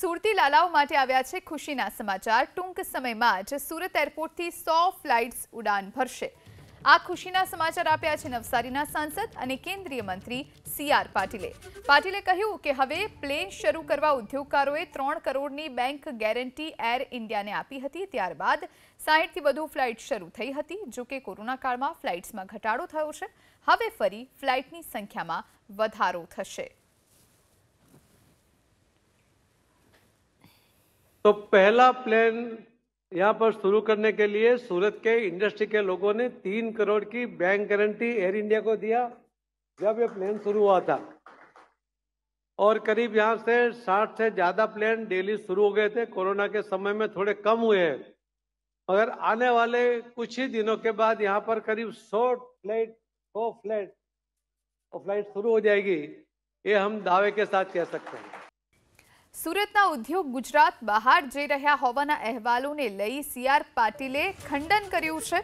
સુરતીલાલાવ માટી આવ્યા છે ખુશીના સમાચાર ટૂંક સમયમાં જ સુરત એરપોર્ટથી 100 ફ્લાઇટ્સ ઉડાન ભરશે આ ખુશીના સમાચાર આપ્યા છે નવસારીના સાંસદ અને કેન્દ્રીય મંત્રી સીઆર પાટીલે પાટીલે કહ્યું કે હવે પ્લેન શરૂ કરવા ઉદ્યોગકારોએ 3 કરોડની બેંક ગેરંટી એર ઈન્ડિયાને આપી હતી ત્યારબાદ 60 થી વધુ ફ્લાઇટ શરૂ થઈ હતી જો કે કોરોના કાળમાં ફ્લાઇટ્સમાં ઘટાડો થયો છે હવે ફરી ફ્લાઇટની સંખ્યામાં વધારો થશે तो पहला प्लान यहाँ पर शुरू करने के लिए सूरत के इंडस्ट्री के लोगों ने तीन करोड़ की बैंक गारंटी एयर इंडिया को दिया जब ये प्लान शुरू हुआ था और करीब यहाँ से साठ से ज़्यादा प्लेन डेली शुरू हो गए थे कोरोना के समय में थोड़े कम हुए हैं मगर आने वाले कुछ ही दिनों के बाद यहाँ पर करीब सौ फ्लाइट सौ फ्लाइट फ्लाइट शुरू हो जाएगी ये हम दावे के साथ कह सकते हैं સુરત ના ઉદ્યોગ ગુજરાત બહાર જઈ રહ્યા હોવાના અહેવાલોને લઈ સીઆર પાટીલે ખંડન કર્યું છે